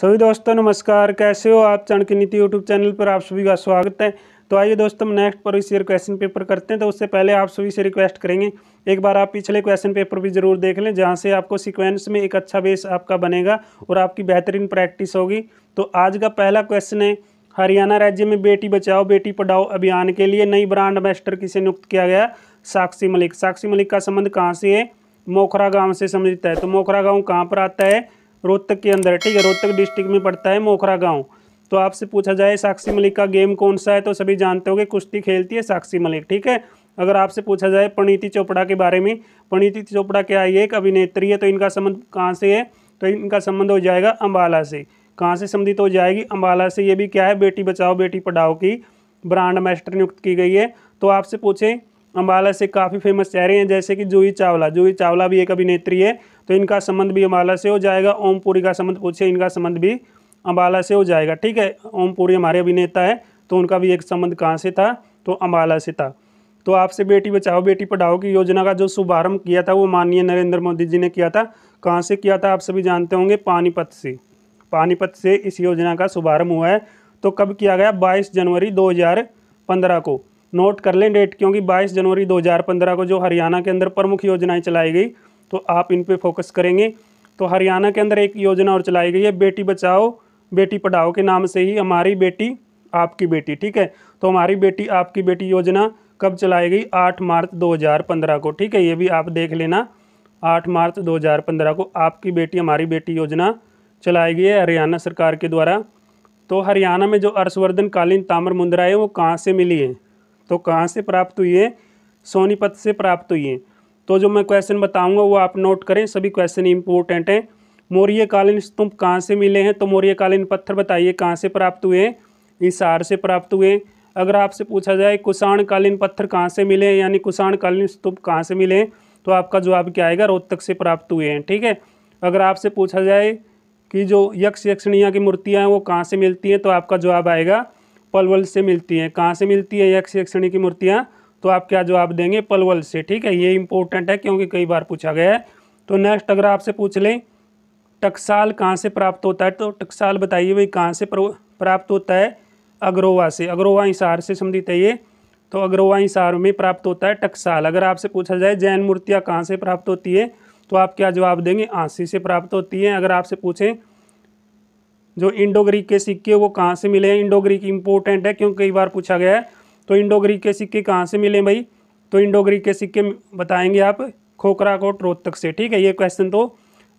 सभी दोस्तों नमस्कार कैसे हो आप चाणक्य नीति यूट्यूब चैनल पर आप सभी का स्वागत है तो आइए दोस्तों हम next per year question paper करते हैं तो उससे पहले आप सभी से रिक्वेस्ट करेंगे एक बार आप पिछले क्वेश्चन पेपर भी जरूर देख लें जहाँ से आपको सीक्वेंस में एक अच्छा बेस आपका बनेगा और आपकी बेहतरीन प्रैक्टिस होगी तो आज का पहला क्वेश्चन है हरियाणा राज्य में बेटी बचाओ बेटी पढ़ाओ अभियान के लिए नई ब्रांड एम्बेसडर किसे नियुक्त किया गया साक्षी मलिक साक्षी मलिक का संबंध कहाँ से है मोखरा गाँव से संबंधित है तो मोखरा गाँव कहाँ पर आता है रोहतक के अंदर ठीक है रोहतक डिस्ट्रिक्ट में पड़ता है मोखरा गाँव तो आपसे पूछा जाए साक्षी मलिक का गेम कौन सा है तो सभी जानते हो कुश्ती खेलती है साक्षी मलिक ठीक है अगर आपसे पूछा जाए प्रणीति चोपड़ा के बारे में प्रणीति चोपड़ा क्या है एक अभिनेत्री है तो इनका संबंध कहाँ से है तो इनका संबंध हो जाएगा अम्बाला से कहाँ से संबंधित हो जाएगी अम्बाला से ये भी क्या है बेटी बचाओ बेटी पढ़ाओ की ब्रांड मास्टर नियुक्त की गई है तो आपसे पूछें अम्बाला से काफ़ी फेमस चेहरे हैं जैसे कि जूही चावला जूही चावला भी एक अभिनेत्री है तो इनका संबंध भी अम्बाला से हो जाएगा ओमपुरी का संबंध पूछे इनका संबंध भी अम्बाला से हो जाएगा ठीक है ओमपुरी हमारे अभिनेता है तो उनका भी एक संबंध कहाँ से था तो अम्बाला से था तो आपसे बेटी बचाओ बेटी पढ़ाओ की योजना का जो शुभारंभ किया था वो माननीय नरेंद्र मोदी जी ने किया था कहाँ से किया था आप सभी जानते होंगे पानीपत से पानीपत से इस योजना का शुभारंभ हुआ है तो कब किया गया 22 जनवरी 2015 को नोट कर लें डेट क्योंकि 22 जनवरी 2015 को जो हरियाणा के अंदर प्रमुख योजनाएं चलाई गई तो आप इन पर फोकस करेंगे तो हरियाणा के अंदर एक योजना और चलाई गई है बेटी बचाओ बेटी पढ़ाओ के नाम से ही हमारी बेटी आपकी बेटी ठीक है तो हमारी बेटी आपकी बेटी योजना कब चलाई गई आठ मार्च 2015 को ठीक है ये भी आप देख लेना आठ मार्च 2015 को आपकी बेटी हमारी बेटी योजना चलाई गई है हरियाणा सरकार के द्वारा तो हरियाणा में जो हर्षवर्धन कालीन ताम्र मुद्रा है वो कहाँ से मिली है तो कहाँ से प्राप्त हुई है सोनीपत से प्राप्त हुई है तो जो मैं क्वेश्चन बताऊंगा वो आप नोट करें सभी क्वेश्चन इंपॉर्टेंट हैं मौर्यकालीन स्तंभ कहाँ से मिले हैं तो मौर्यकालीन पत्थर बताइए कहाँ से प्राप्त हुए हैं इसार से प्राप्त हुए अगर आपसे पूछा जाए कुषाणकालीन पत्थर कहाँ से मिले हैं यानी कुषाणकालीन स्तूप कहाँ से मिले हैं तो आपका जवाब क्या आएगा रोहतक से प्राप्त हुए हैं ठीक है अगर आपसे पूछा जाए कि जो यक्ष यक्षणिया की मूर्तियाँ हैं वो कहाँ से मिलती हैं तो आपका जवाब आएगा पलवल से मिलती हैं कहाँ से मिलती है यक्ष यक्षणी की मूर्तियाँ तो आप क्या जवाब देंगे पलवल से ठीक है ये इंपॉर्टेंट है क्योंकि कई बार पूछा गया है तो नेक्स्ट अगर आपसे पूछ लें टकसाल कहाँ से प्राप्त होता है तो टकसाल बताइए भाई कहाँ से प्राप्त होता है अग्रोवा से अग्रोवा हिसार से संबंधित तो है ये तो अग्रोवा हिसार में प्राप्त होता है टकसाल अगर आपसे पूछा जाए जैन मूर्तियाँ कहाँ से प्राप्त होती है तो आप क्या जवाब देंगे आंसी से प्राप्त होती है अगर आपसे पूछें जो इंडो ग्रीक के सिक्के वो कहाँ से मिले हैं इंडो ग्रीक है क्योंकि कई बार पूछा गया है तो इंडो ग्रीक के सिक्के कहाँ से मिले भाई तो इंडो ग्रीक के सिक्के बताएंगे आप खोखरा कोट रोहतक से ठीक है ये क्वेश्चन तो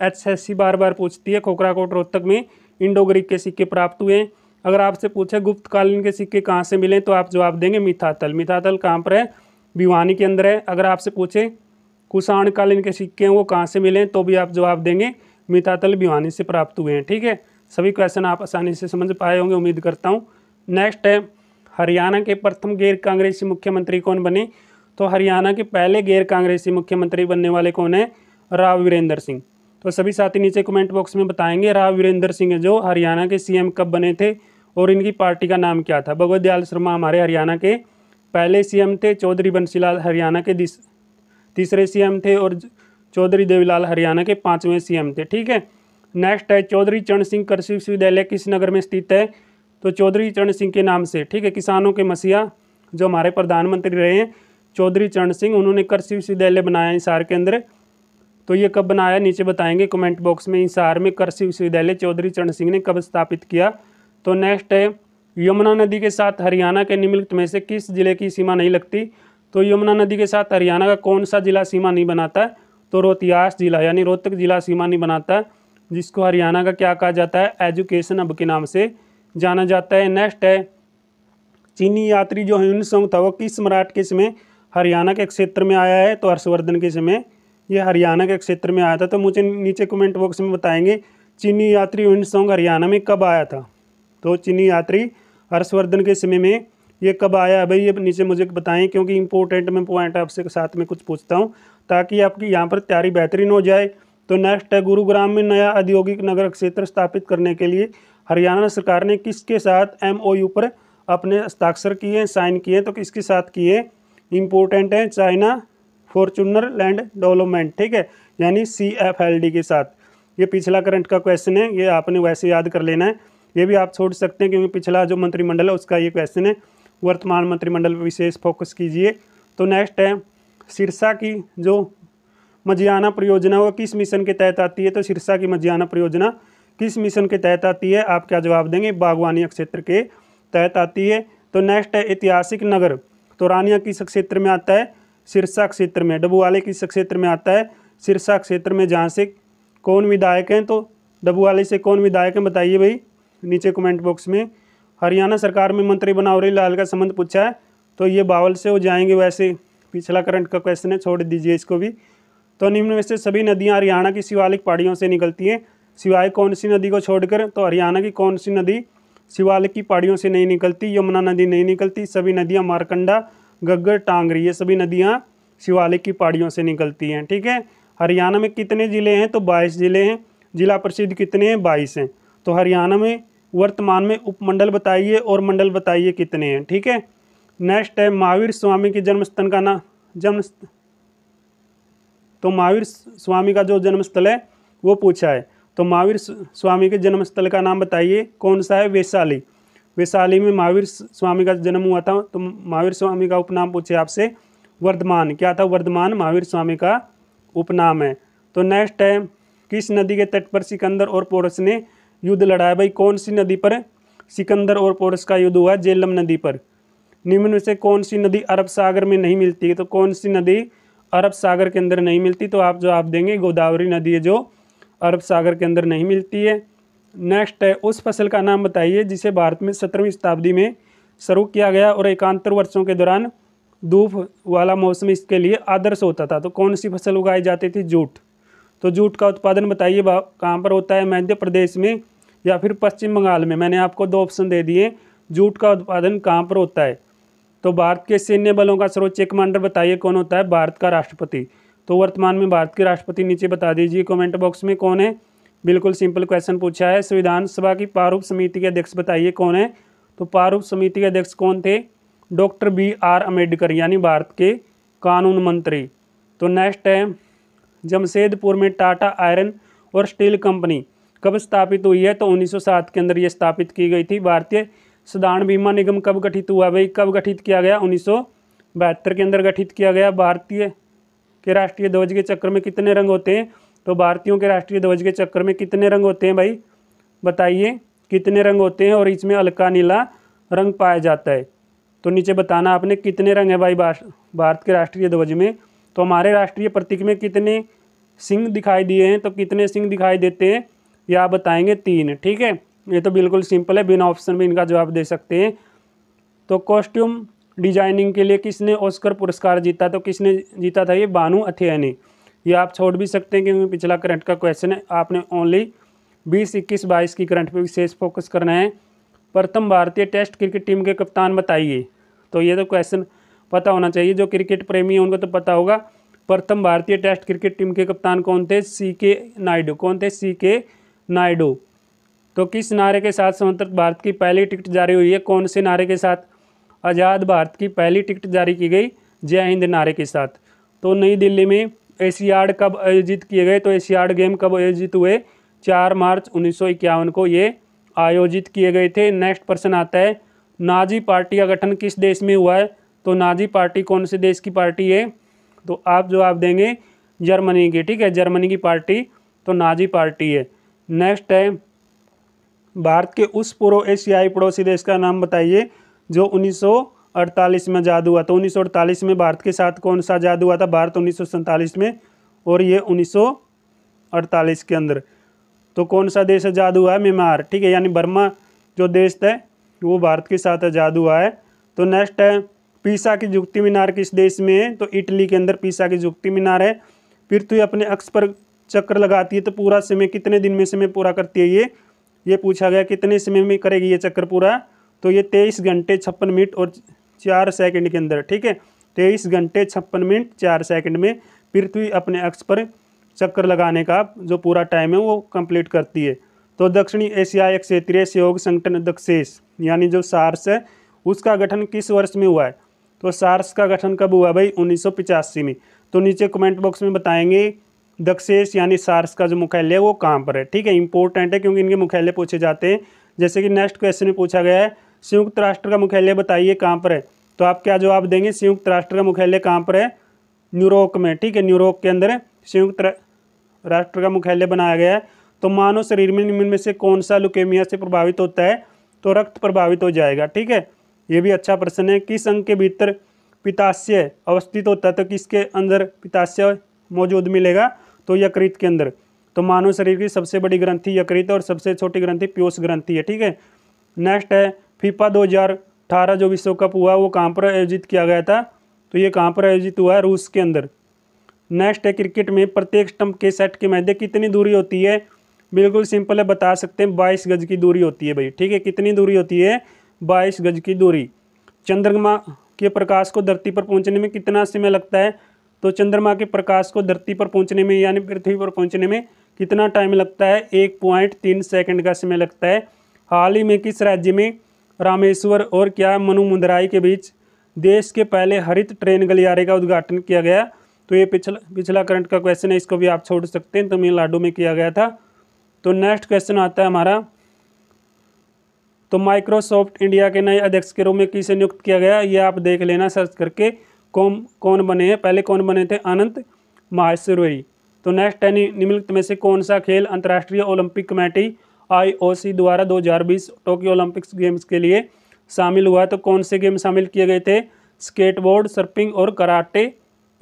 एच बार बार पूछती है खोखरा कोट रोहतक में इंडो ग्रीक के सिक्के प्राप्त हुए अगर आपसे पूछे गुप्तकालीन के सिक्के कहाँ से मिले तो आप जवाब देंगे मिथातल मिथातल कहाँ पर है भिवानी के अंदर है अगर आपसे पूछे कुषाणकालीन के सिक्के हैं वो कहाँ से मिले तो भी आप जवाब देंगे मिथातल भिवानी से प्राप्त हुए हैं ठीक है सभी क्वेश्चन आप आसानी से समझ पाए होंगे उम्मीद करता हूँ नेक्स्ट है हरियाणा के प्रथम गैर कांग्रेसी मुख्यमंत्री कौन बने तो हरियाणा के पहले गैर कांग्रेसी मुख्यमंत्री बनने वाले कौन है राव वीरेंद्र सिंह तो सभी साथी नीचे कमेंट बॉक्स में बताएंगे राव वीरेंद्र सिंह जो हरियाणा के सीएम कब बने थे और इनकी पार्टी का नाम क्या था भगवत दयाल शर्मा हमारे हरियाणा के पहले सीएम थे चौधरी बंसीलाल हरियाणा के तीसरे सीएम थे और चौधरी देवीलाल हरियाणा के पाँचवें सीएम थे ठीक है नेक्स्ट है चौधरी चरण सिंह कृषि विश्वविद्यालय किस नगर में स्थित है तो चौधरी चरण सिंह के नाम से ठीक है किसानों के मसीहा जो हमारे प्रधानमंत्री रहे हैं चौधरी चरण सिंह उन्होंने कृषि विश्वविद्यालय बनाया हिसार के अंदर तो ये कब बनाया नीचे बताएंगे कमेंट बॉक्स में हिसार में कृषि विश्वविद्यालय चौधरी चरण सिंह ने कब स्थापित किया तो नेक्स्ट है यमुना नदी के साथ हरियाणा के निम्नलिखित में से किस जिले की सीमा नहीं लगती तो यमुना नदी के साथ हरियाणा का कौन सा जिला सीमा नहीं बनाता है तो रोहतियास जिला यानी रोहतक जिला सीमा नहीं बनाता है जिसको हरियाणा का क्या कहा जाता है एजुकेशन अब के नाम से जाना जाता है नेक्स्ट है चीनी यात्री जो ह्यूनसोंग था वो किस सम्राट के समय हरियाणा के क्षेत्र में आया है तो हर्षवर्धन के समय ये हरियाणा के क्षेत्र में आया था तो मुझे नीचे कमेंट बॉक्स में बताएंगे चीनी यात्री सोंग हरियाणा में कब आया था तो चीनी यात्री हर्षवर्धन के समय में ये कब आया है भाई ये नीचे मुझे बताएं क्योंकि इंपॉर्टेंट में पॉइंट आपसे साथ में कुछ पूछता हूँ ताकि आपकी यहाँ पर तैयारी बेहतरीन हो जाए तो नेक्स्ट है गुरुग्राम में नया औद्योगिक नगर क्षेत्र स्थापित करने के लिए हरियाणा सरकार ने किसके साथ एमओयू पर अपने हस्ताक्षर किए हैं साइन किए तो किसके साथ किए इम्पोर्टेंट है चाइना फॉर्चूनर लैंड डेवलपमेंट ठीक है यानी सी एफ एल डी के साथ ये पिछला करंट का क्वेश्चन है ये आपने वैसे याद कर लेना है ये भी आप छोड़ सकते हैं क्योंकि पिछला जो मंत्रिमंडल है उसका ये क्वेश्चन है वर्तमान मंत्रिमंडल पर विशेष फोकस कीजिए तो नेक्स्ट है सिरसा की जो मजियाना परियोजना वो किस मिशन के तहत आती है तो सिरसा की मजियाना परियोजना किस मिशन के तहत आती है आप क्या जवाब देंगे बागवानी क्षेत्र के तहत आती है तो नेक्स्ट है ऐतिहासिक नगर तो रानिया किस क्षेत्र में आता है सिरसा क्षेत्र में डबुआले किस क्षेत्र में आता है सिरसा क्षेत्र में जहाँ से कौन विधायक हैं तो डबुआले से कौन विधायक हैं बताइए भाई नीचे कमेंट बॉक्स में हरियाणा सरकार में मंत्री बनावरी लाल का संबंध पूछा है तो ये बावल से हो जाएंगे वैसे पिछला करंट का क्वेश्चन है छोड़ दीजिए इसको भी तो निम्न में से सभी नदियाँ हरियाणा की शिवालिक पहाड़ियों से निकलती हैं सिवाय कौन सी नदी को छोड़कर तो हरियाणा की कौन सी नदी शिवालय की पहाड़ियों से नहीं निकलती यमुना नदी नहीं निकलती सभी नदियाँ मारकंडा गग्गर टांगरी ये सभी नदियाँ शिवालय की पहाड़ियों से निकलती हैं ठीक है हरियाणा में कितने ज़िले हैं तो बाईस ज़िले हैं जिला प्रसिद्ध कितने हैं बाईस हैं तो हरियाणा में वर्तमान में उपमंडल बताइए और मंडल बताइए कितने हैं ठीक है नेक्स्ट है महावीर स्वामी के जन्म स्थल का नाम जन्म तो महावीर स्वामी का जो जन्म स्थल है वो पूछा है तो महावीर स्वामी के जन्म स्थल का नाम बताइए कौन सा है वैशाली वैशाली में महावीर स्वामी का जन्म हुआ था तो महावीर स्वामी का उपनाम पूछे आपसे वर्धमान क्या था वर्धमान महावीर स्वामी का उपनाम है तो नेक्स्ट है किस नदी के तट पर सिकंदर और पोरस ने युद्ध लड़ा है भाई कौन सी नदी पर सिकंदर और पोरस का युद्ध हुआ जेलम नदी पर निम्न में से कौन सी नदी अरब सागर में नहीं मिलती तो कौन सी नदी अरब सागर के अंदर नहीं मिलती तो आप जो आप देंगे गोदावरी नदी है जो अरब सागर के अंदर नहीं मिलती है नेक्स्ट है उस फसल का नाम बताइए जिसे भारत में सत्रहवीं शताब्दी में शुरू किया गया और एकांतर वर्षों के दौरान धूप वाला मौसम इसके लिए आदर्श होता था तो कौन सी फसल उगाई जाती थी जूट तो जूट का उत्पादन बताइए कहाँ पर होता है मध्य प्रदेश में या फिर पश्चिम बंगाल में मैंने आपको दो ऑप्शन दे दिए जूट का उत्पादन कहाँ पर होता है तो भारत के सैन्य बलों का सर्वोच्च कमांडर बताइए कौन होता है भारत का राष्ट्रपति तो वर्तमान में भारत के राष्ट्रपति नीचे बता दीजिए कमेंट बॉक्स में कौन है बिल्कुल सिंपल क्वेश्चन पूछा है संविधान सभा की प्रारूप समिति के अध्यक्ष बताइए कौन है तो प्रारूप समिति के अध्यक्ष कौन थे डॉक्टर बी आर अम्बेडकर यानी भारत के कानून मंत्री तो नेक्स्ट है जमशेदपुर में टाटा आयरन और स्टील कंपनी कब स्थापित हुई है तो 1907 के अंदर ये स्थापित की गई थी भारतीय साधारण बीमा निगम कब गठित हुआ भाई कब गठित किया गया उन्नीस के अंदर गठित किया गया भारतीय के राष्ट्रीय ध्वज के चक्र में कितने रंग होते हैं तो भारतीयों के राष्ट्रीय ध्वज के चक्र में कितने रंग होते हैं भाई बताइए कितने रंग होते हैं और इसमें हल्का नीला रंग पाया जाता है तो नीचे बताना आपने कितने रंग है भाई भारत के राष्ट्रीय ध्वज में तो हमारे राष्ट्रीय प्रतीक में कितने सिंह दिखाई दिए हैं तो कितने सिंह दिखाई देते हैं या आप बताएंगे तीन ठीक है ये तो बिल्कुल सिंपल है बिना ऑप्शन में इनका जवाब दे सकते हैं तो कॉस्ट्यूम डिजाइनिंग के लिए किसने ऑस्कर पुरस्कार जीता तो किसने जीता था ये बानू अथिया ने ये आप छोड़ भी सकते हैं क्योंकि पिछला करंट का क्वेश्चन है आपने ओनली बीस इक्कीस बाईस की करंट पे विशेष फोकस करना है प्रथम भारतीय टेस्ट क्रिकेट टीम के कप्तान बताइए तो ये तो क्वेश्चन पता होना चाहिए जो क्रिकेट प्रेमी है उनको तो पता होगा प्रथम भारतीय टेस्ट क्रिकेट टीम के कप्तान कौन थे सी के नायडू कौन थे सी के नायडू तो किस नारे के साथ स्वतंत्र भारत की पहली टिकट जारी हुई है कौन से नारे के साथ आज़ाद भारत की पहली टिकट जारी की गई जय हिंद नारे के साथ तो नई दिल्ली में एशियाड कब आयोजित किए गए तो एशियाड गेम कब आयोजित हुए चार मार्च उन्नीस को ये आयोजित किए गए थे नेक्स्ट प्रश्न आता है नाजी पार्टी का गठन किस देश में हुआ है तो नाजी पार्टी कौन से देश की पार्टी है तो आप जवाब देंगे जर्मनी की ठीक है जर्मनी की पार्टी तो नाजी पार्टी है नेक्स्ट है भारत के उस पूर्व एशियाई पड़ोसी देश का नाम बताइए जो 1948 में आज़ाद हुआ था उन्नीस में भारत के साथ कौन सा आज़ाद हुआ था भारत उन्नीस में और ये 1948 के अंदर तो कौन सा देश आज़ाद हुआ है म्यांमार ठीक है यानी बर्मा जो देश है वो भारत के साथ आज़ाद हुआ है तो नेक्स्ट है पीसा की जुगती मीनार किस देश में है तो इटली के अंदर पीसा की जुक्ति मीनार है पृथ्वी तो अपने अक्ष पर चक्कर लगाती है तो पूरा समय कितने दिन में समय पूरा करती है ये ये पूछा गया कितने समय में करेगी ये चक्कर पूरा तो ये तेईस घंटे छप्पन मिनट और चार सेकंड के अंदर ठीक है तेईस घंटे छप्पन मिनट चार सेकंड में पृथ्वी अपने अक्ष पर चक्कर लगाने का जो पूरा टाइम है वो कंप्लीट करती है तो दक्षिणी एशिया क्षेत्रीय सहयोग संगठन दक्षेस यानी जो सार्स है उसका गठन किस वर्ष में हुआ है तो सार्स का गठन कब हुआ भाई उन्नीस में तो नीचे कमेंट बॉक्स में बताएंगे दक्षेस यानी सार्स का जो मुख्यालय है वो कहाँ पर है ठीक है इंपॉर्टेंट है क्योंकि इनके मुख्यालय पूछे जाते हैं जैसे कि नेक्स्ट क्वेश्चन में पूछा गया है संयुक्त राष्ट्र का मुख्यालय बताइए कहाँ पर है तो आप क्या जवाब देंगे संयुक्त राष्ट्र का मुख्यालय कहाँ पर है न्यूरोक में ठीक है न्यूरोक के अंदर संयुक्त राष्ट्र का मुख्यालय बनाया गया है तो मानव शरीर में में से कौन सा लुकेमिया से प्रभावित होता है तो रक्त प्रभावित हो जाएगा ठीक है ये भी अच्छा प्रश्न है किस अंग के भीतर पिताश्य अवस्थित होता है तो किसके अंदर पिताश्य मौजूद मिलेगा तो यकृत के अंदर तो मानव शरीर की सबसे बड़ी ग्रंथि यकृत और सबसे छोटी ग्रंथि पीयूष ग्रंथि है ठीक है नेक्स्ट है फीफा 2018 जो विश्व कप हुआ वो कहाँ पर आयोजित किया गया था तो ये कहाँ पर आयोजित हुआ है रूस के अंदर नेक्स्ट है क्रिकेट में प्रत्येक स्टंप के सेट के मैदे कितनी दूरी होती है बिल्कुल सिंपल है बता सकते हैं बाईस गज की दूरी होती है भाई ठीक है कितनी दूरी होती है बाईस गज की दूरी चंद्रमा के प्रकाश को धरती पर पहुंचने में कितना समय लगता है तो चंद्रमा के प्रकाश को धरती पर पहुंचने में यानी पृथ्वी पर पहुंचने में कितना टाइम लगता है एक पॉइंट तीन सेकेंड का समय लगता है हाल ही में किस राज्य में रामेश्वर और क्या मनु मुंदराई के बीच देश के पहले हरित ट्रेन गलियारे का उद्घाटन किया गया तो ये पिछला पिछला करंट का क्वेश्चन है इसको भी आप छोड़ सकते हैं तमिलनाडु में किया गया था तो नेक्स्ट क्वेश्चन आता है हमारा तो माइक्रोसॉफ्ट इंडिया के नए अध्यक्ष के रूप में किसे नियुक्त किया गया ये आप देख लेना सर्च करके कौन कौन बने हैं पहले कौन बने थे अनंत माहेश्वरी तो नेक्स्ट है निम्नलिखित में से कौन सा खेल अंतर्राष्ट्रीय ओलंपिक कमेटी आईओसी द्वारा 2020 टोक्यो ओलंपिक्स गेम्स के लिए शामिल हुआ तो कौन से गेम शामिल किए गए थे स्केटबोर्ड सर्पिंग और कराटे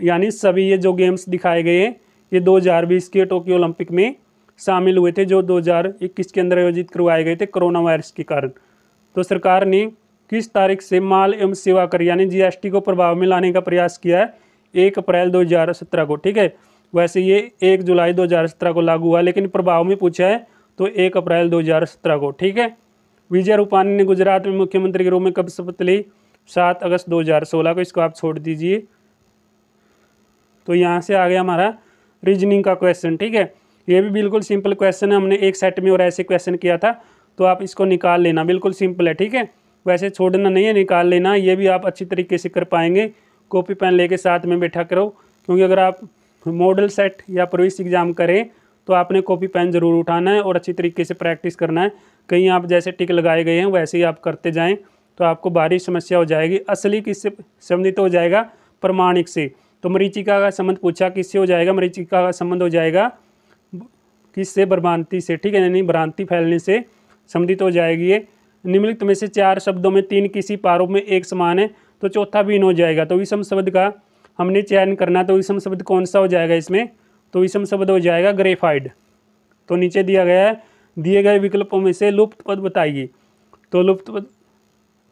यानी सभी ये जो गेम्स दिखाए गए हैं ये 2020 के टोक्यो ओलंपिक में शामिल हुए थे जो 2021 के अंदर आयोजित करवाए गए थे कोरोना वायरस के कारण तो सरकार ने किस तारीख से माल एवं सेवा कर यानी जीएसटी को प्रभाव में लाने का प्रयास किया है एक अप्रैल 2017 को ठीक है वैसे ये एक जुलाई 2017 को लागू हुआ लेकिन प्रभाव में पूछा है तो एक अप्रैल 2017 को ठीक है विजय रूपानी ने गुजरात में मुख्यमंत्री के रूप में कब शपथ ली सात अगस्त 2016 को इसको आप छोड़ दीजिए तो यहाँ से आ गया हमारा रीजनिंग का क्वेश्चन ठीक है ये भी बिल्कुल सिंपल क्वेश्चन है हमने एक सेट में और ऐसे क्वेश्चन किया था तो आप इसको निकाल लेना बिल्कुल सिंपल है ठीक है वैसे छोड़ना नहीं है निकाल लेना ये भी आप अच्छी तरीके से कर पाएंगे कॉपी पेन लेके साथ में बैठा करो क्योंकि अगर आप मॉडल सेट या प्रवेश एग्ज़ाम करें तो आपने कॉपी पेन ज़रूर उठाना है और अच्छी तरीके से प्रैक्टिस करना है कहीं आप जैसे टिक लगाए गए हैं वैसे ही आप करते जाएँ तो आपको भारी समस्या हो जाएगी असली किससे संबंधित हो जाएगा प्रमाणिक से तो मरीचिका का संबंध पूछा किससे हो जाएगा मरीचिका का संबंध हो जाएगा किससे भ्रांति से ठीक है यानी भ्रांति फैलने से संबंधित हो जाएगी ये निम्नलिखित में से चार शब्दों में तीन किसी पारो में एक समान है तो चौथा भी इन हो जाएगा तो विषम शब्द का हमने चयन करना तो विषम शब्द कौन सा हो जाएगा इसमें तो विषम शब्द हो जाएगा ग्रेफाइड तो नीचे दिया गया है दिए गए विकल्पों में से लुप्त पद बताइए तो लुप्त पद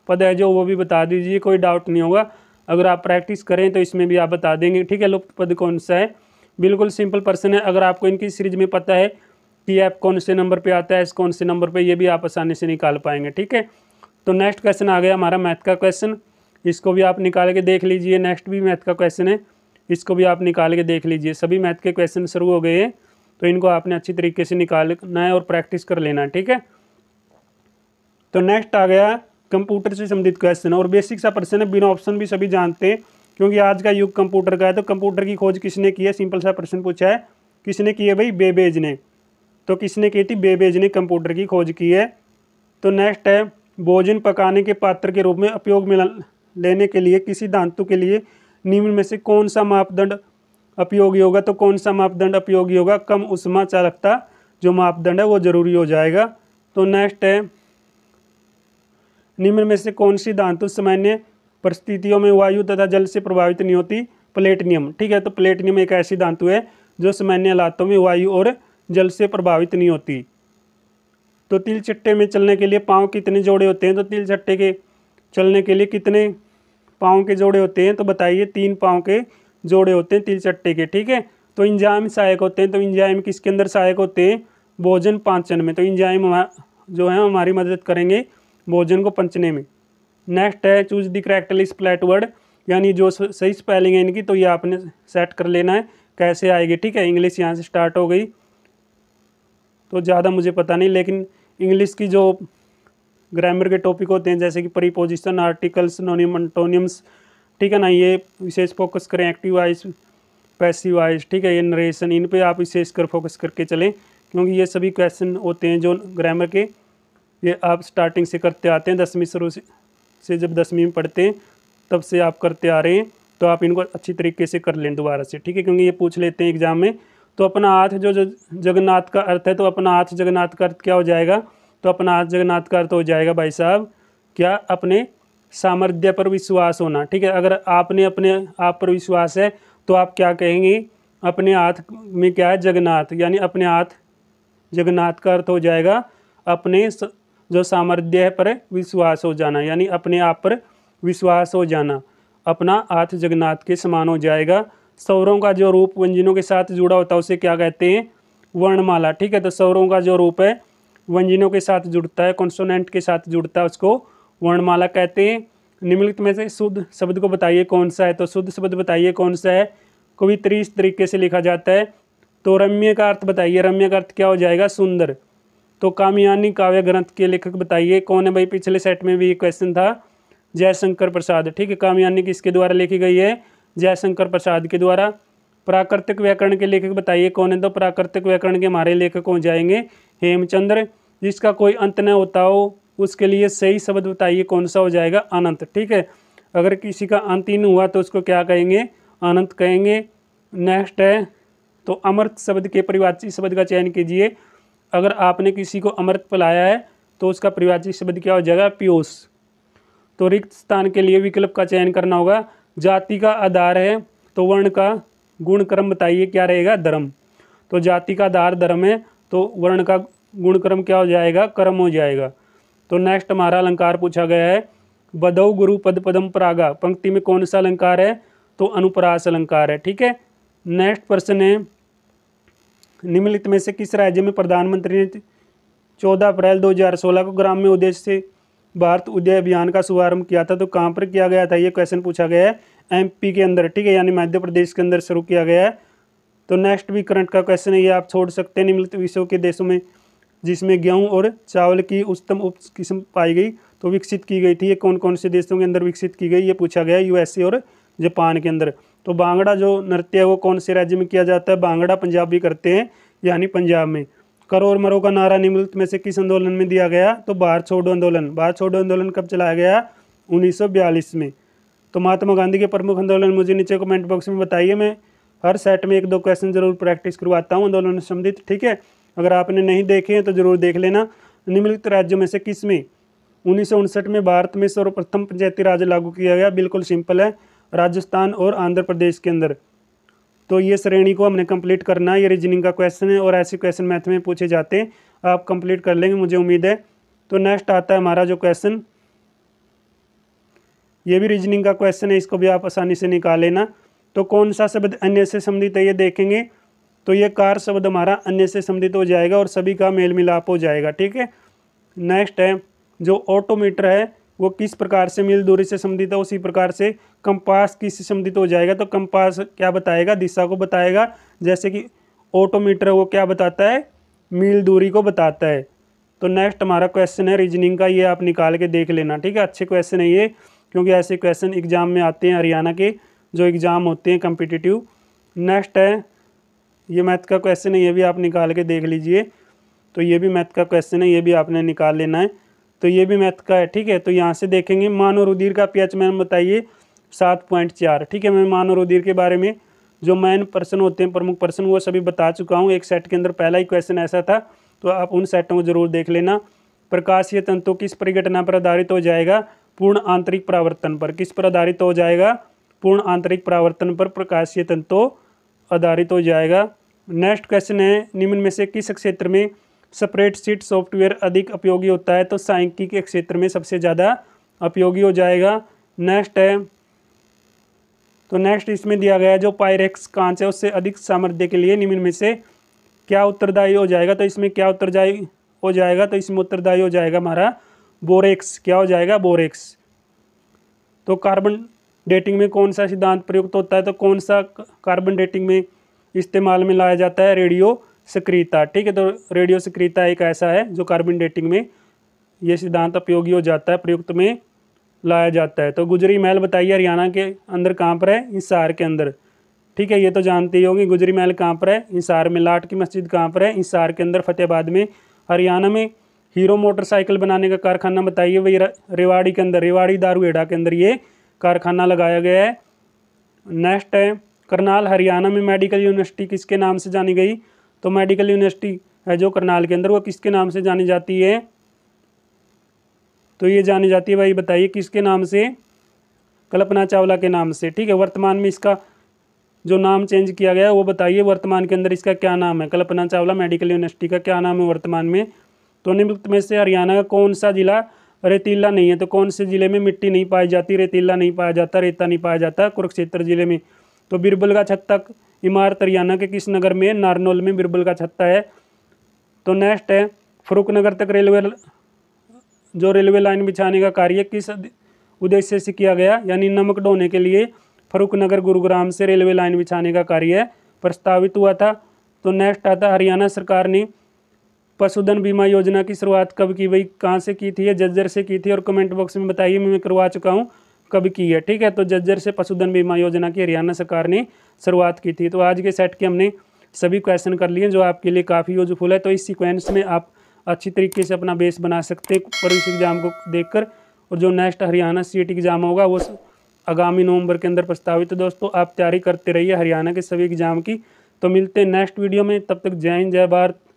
पद है जो वो भी बता दीजिए कोई डाउट नहीं होगा अगर आप प्रैक्टिस करें तो इसमें भी आप बता देंगे ठीक है लुप्त पद कौन सा है बिल्कुल सिंपल पर्सन है अगर आपको इनकी सीरीज में पता है कि ऐप कौन से नंबर पे आता है इस कौन से नंबर पे ये भी आप आसानी से निकाल पाएंगे ठीक है तो नेक्स्ट क्वेश्चन आ गया हमारा मैथ का क्वेश्चन इसको भी आप निकाल के देख लीजिए नेक्स्ट भी मैथ का क्वेश्चन है इसको भी आप निकाल के देख लीजिए सभी मैथ के क्वेश्चन शुरू हो गए हैं तो इनको आपने अच्छी तरीके से निकालना है और प्रैक्टिस कर लेना ठीक है तो नेक्स्ट आ गया कंप्यूटर से संबंधित क्वेश्चन और बेसिक सा प्रश्न है बिना ऑप्शन भी सभी जानते हैं क्योंकि आज का युग कंप्यूटर का है तो कंप्यूटर की खोज किसने की है सिंपल सा प्रश्न पूछा है किसने की है भाई बेबेज ने तो किसने की थी बेबेज ने कंप्यूटर की खोज की है तो नेक्स्ट है भोजन पकाने के पात्र के रूप में उपयोग में लेने के लिए किसी धातु के लिए निम्न में से कौन सा मापदंड उपयोगी होगा तो कौन सा मापदंड उपयोगी होगा कम उष्मा चालकता जो मापदंड है वो जरूरी हो जाएगा तो नेक्स्ट है निम्न में से कौन सी धातु सामान्य परिस्थितियों में वायु तथा जल से प्रभावित नहीं होती प्लेटिनियम ठीक है तो प्लेटिनियम एक ऐसी धातु है जो सामान्य हालातों में वायु और जल से प्रभावित नहीं होती तो तिल चट्टे में चलने के लिए पाँव कितने जोड़े होते हैं तो तिल चट्टे के चलने के लिए कितने पाँव के जोड़े होते हैं तो बताइए तीन पाँव के जोड़े होते हैं तीन चट्टे के ठीक है तो इंजाइम सहायक होते हैं तो इंजाइम किसके अंदर सहायक होते हैं भोजन पाचन में तो इंजाइम जो है हमारी मदद करेंगे भोजन को पंचने में नेक्स्ट है choose the list plate word यानी जो सही स्पेलिंग है इनकी तो ये आपने सेट कर लेना है कैसे आएगी ठीक है इंग्लिश यहाँ से स्टार्ट हो गई तो ज़्यादा मुझे पता नहीं लेकिन इंग्लिश की जो ग्रामर के टॉपिक होते हैं जैसे कि प्रीपोजिशन आर्टिकल्स नोनियम ठीक है ना ये विशेष फोकस करें एक्टिव वाइज पैसिव वाइज ठीक है ये नरेशन इन पे आप विशेष कर फोकस करके चलें क्योंकि ये सभी क्वेश्चन होते हैं जो ग्रामर के ये आप स्टार्टिंग से करते आते हैं दसवीं शुरू से, से जब दसवीं में पढ़ते हैं तब से आप करते आ रहे हैं तो आप इनको अच्छी तरीके से कर लें दोबारा से ठीक है क्योंकि ये पूछ लेते हैं एग्जाम में तो अपना हाथ जो जगन्नाथ का अर्थ है तो अपना हाथ जगन्नाथ का अर्थ क्या हो जाएगा तो अपना जगन्नाथ का अर्थ हो जाएगा भाई साहब क्या अपने सामर्थ्य पर विश्वास होना ठीक है अगर आपने अपने आप पर विश्वास है तो आप क्या कहेंगे अपने हाथ में क्या है जगन्नाथ यानी अपने हाथ जगन्नाथ का अर्थ हो जाएगा अपने जो सामर्थ्य है पर विश्वास हो जाना यानी अपने आप पर विश्वास हो जाना अपना हाथ जगन्नाथ के समान हो जाएगा सौरों का जो रूप व्यंजनों के साथ जुड़ा होता है उसे क्या कहते हैं वर्णमाला ठीक है तो सौरों का जो रूप है व्यंजनों के साथ जुड़ता है कॉन्सोनेंट के साथ जुड़ता है उसको वर्णमाला कहते हैं निम्नलिखित में से शुद्ध शब्द को बताइए कौन सा है तो शुद्ध शब्द बताइए कौन सा है को भी त्रिस तरीके से लिखा जाता है तो रम्य का अर्थ बताइए रम्य का अर्थ क्या हो जाएगा सुंदर तो कामयानी काव्य ग्रंथ के लेखक बताइए कौन है भाई पिछले सेट में भी ये क्वेश्चन था जयशंकर प्रसाद ठीक है कामयानी किसके द्वारा लिखी गई है जयशंकर प्रसाद के द्वारा प्राकृतिक व्याकरण के लेखक बताइए कौन है तो प्राकृतिक व्याकरण के हमारे लेखक हो जाएंगे हेमचंद्र जिसका कोई अंत न होता हो उसके लिए सही शब्द बताइए कौन सा हो जाएगा अनंत ठीक है अगर किसी का अंत ही हुआ तो उसको क्या कहेंगे अनंत कहेंगे नेक्स्ट है तो अमृत शब्द के परिवाची शब्द का चयन कीजिए अगर आपने किसी को अमृत पिलाया है तो उसका परिवाची शब्द क्या हो जाएगा पियोस तो रिक्त स्थान के लिए विकल्प का चयन करना होगा जाति का आधार है तो वर्ण का गुण क्रम बताइए क्या रहेगा धर्म तो जाति का आधार धर्म है तो वर्ण का गुणक्रम क्या हो जाएगा कर्म हो जाएगा तो नेक्स्ट हमारा अलंकार पूछा गया है बदौ गुरु पद पदम परागा पंक्ति में कौन सा अलंकार है तो अनुप्रास अलंकार है ठीक है नेक्स्ट प्रश्न है निम्नलिखित में से किस राज्य में प्रधानमंत्री ने चौदह अप्रैल 2016 को ग्राम में उद्देश्य से भारत उदय अभियान का शुभारंभ किया था तो कहाँ पर किया गया था ये क्वेश्चन पूछा गया है एमपी के अंदर ठीक है यानी मध्य प्रदेश के अंदर शुरू किया गया है तो नेक्स्ट भी करंट का क्वेश्चन है ये आप छोड़ सकते हैं निम्नलिखित विषयों के देशों में जिसमें गेहूं और चावल की उच्चतम उप किस्म पाई गई तो विकसित की गई थी ये कौन कौन से देशों के अंदर विकसित की गई ये पूछा गया यूएसए और जापान के अंदर तो भांगड़ा जो नृत्य है वो कौन से राज्य में किया जाता है बांगड़ा पंजाब भी करते हैं यानी पंजाब में करो और मरो का नारा निम्नलिखित में से किस आंदोलन में दिया गया तो भारत छोड़ो आंदोलन भारत छोड़ो आंदोलन कब चलाया गया 1942 में तो महात्मा गांधी के प्रमुख आंदोलन मुझे नीचे कमेंट बॉक्स में बताइए मैं हर सेट में एक दो क्वेश्चन जरूर प्रैक्टिस करवाता हूँ आंदोलन संबंधित ठीक है अगर आपने नहीं देखे हैं तो जरूर देख लेना निम्नलिखित राज्यों में से किस में उन्नीस में भारत में सर्वप्रथम पंचायती राज लागू किया गया बिल्कुल सिंपल है राजस्थान और आंध्र प्रदेश के अंदर तो ये श्रेणी को हमने कंप्लीट करना है ये रीजनिंग का क्वेश्चन है और ऐसे क्वेश्चन मैथ में पूछे जाते हैं आप कंप्लीट कर लेंगे मुझे उम्मीद है तो नेक्स्ट आता है हमारा जो क्वेश्चन ये भी रीजनिंग का क्वेश्चन है इसको भी आप आसानी से निकाल लेना तो कौन सा शब्द अन्य से संबंधित है ये देखेंगे तो ये कार शब्द हमारा अन्य से संबंधित हो जाएगा और सभी का मेल मिलाप हो जाएगा ठीक है नेक्स्ट है जो ऑटोमीटर है वो किस प्रकार से मील दूरी से संबंधित है उसी प्रकार से कंपास से संबंधित हो जाएगा तो कंपास क्या बताएगा दिशा को बताएगा जैसे कि ऑटोमीटर वो क्या बताता है मील दूरी को बताता है तो नेक्स्ट हमारा क्वेश्चन है रीजनिंग का ये आप निकाल के देख लेना ठीक है अच्छे क्वेश्चन है ये क्योंकि ऐसे क्वेश्चन एग्जाम में आते हैं हरियाणा के जो एग्ज़ाम होते हैं कम्पिटिटिव नेक्स्ट है ये मैथ का क्वेश्चन है ये भी आप निकाल के देख लीजिए तो ये भी मैथ का क्वेश्चन है ये भी आपने निकाल लेना है तो ये भी मैथ का है ठीक है तो यहाँ से देखेंगे मान और उदीर का पी एच मैम बताइए सात पॉइंट चार ठीक है मैं मान और उदीर के बारे में जो मैन पर्सन होते हैं प्रमुख पर्सन वो सभी बता चुका हूँ एक सेट के अंदर पहला ही क्वेश्चन ऐसा था तो आप उन सेटों को जरूर देख लेना प्रकाशीय तंतु किस परिघटना पर आधारित हो जाएगा पूर्ण आंतरिक परावर्तन पर किस पर आधारित हो जाएगा पूर्ण आंतरिक परावर्तन पर प्रकाशीय तंतु आधारित हो जाएगा नेक्स्ट क्वेश्चन है निम्न में से किस क्षेत्र में सेपरेट सीट सॉफ्टवेयर अधिक उपयोगी होता है तो सांख्यिकी के क्षेत्र में सबसे ज़्यादा उपयोगी हो जाएगा नेक्स्ट है तो नेक्स्ट इसमें दिया गया जो पायरेक्स कांच है उससे अधिक सामर्थ्य के लिए निम्न में से क्या उत्तरदायी हो जाएगा तो इसमें क्या उत्तरदायी हो जाएगा तो इसमें उत्तरदायी हो जाएगा हमारा बोरेक्स क्या हो जाएगा बोरेक्स तो कार्बन डेटिंग में कौन सा सिद्धांत प्रयुक्त होता है तो कौन सा कार्बन डेटिंग में इस्तेमाल में लाया जाता है रेडियो सक्रियता ठीक है तो रेडियो सक्रियता एक ऐसा है जो कार्बन डेटिंग में ये सिद्धांत उपयोगी हो जाता है प्रयुक्त में लाया जाता है तो गुजरी महल बताइए हरियाणा के अंदर कहाँ पर है हिसार के अंदर ठीक है ये तो जानते ही होंगे गुजरी महल कहाँ पर है हिसार में लाट की मस्जिद कहाँ पर है हिसार के अंदर फतेहाबाद में हरियाणा में हीरो मोटरसाइकिल बनाने का कारखाना बताइए वही रेवाड़ी के अंदर रेवाड़ी दारूहेड़ा के अंदर ये कारखाना लगाया गया है नेक्स्ट है करनाल हरियाणा में मेडिकल यूनिवर्सिटी किसके नाम से जानी गई तो मेडिकल यूनिवर्सिटी है जो करनाल के अंदर वो किसके नाम से जानी जाती है तो ये जानी जाती है भाई बताइए किसके नाम से कल्पना चावला के नाम से ठीक है वर्तमान में इसका जो नाम चेंज किया गया है वो बताइए वर्तमान के अंदर इसका क्या नाम है कल्पना चावला मेडिकल यूनिवर्सिटी का क्या नाम है वर्तमान में तो निम्न में से हरियाणा का कौन सा जिला रेतीला नहीं है तो कौन से ज़िले में मिट्टी नहीं पाई जाती रेतीला नहीं पाया जाता रेता नहीं पाया जाता कुरुक्षेत्र ज़िले में तो बिरबल का छत्ता इमारत हरियाणा के किस नगर में नारनौल में बिरबल का छत्ता है तो नेक्स्ट है फरूकनगर तक रेलवे जो रेलवे लाइन बिछाने का कार्य किस उद्देश्य से किया गया यानी नमक ढोने के लिए फरूकनगर गुरुग्राम से रेलवे लाइन बिछाने का कार्य प्रस्तावित हुआ था तो नेक्स्ट आता हरियाणा सरकार ने पशुधन बीमा योजना की शुरुआत कब की भाई कहाँ से की थी या जज्जर से की थी और कमेंट बॉक्स में बताइए मैं करवा चुका हूँ कब की है ठीक है तो जज्जर से पशुधन बीमा योजना की हरियाणा सरकार ने शुरुआत की थी तो आज के सेट के हमने सभी क्वेश्चन कर लिए जो आपके लिए काफ़ी यूजफुल है तो इस सिक्वेंस में आप अच्छी तरीके से अपना बेस बना सकते हैं पर इस एग्ज़ाम को कर और जो next Haryana C exam e होगा वो आगामी नवंबर के अंदर प्रस्तावित तो दोस्तों आप तैयारी करते रहिए हरियाणा के सभी एग्ज़ाम की तो मिलते हैं नेक्स्ट वीडियो में तब तक जय हिंद जय भारत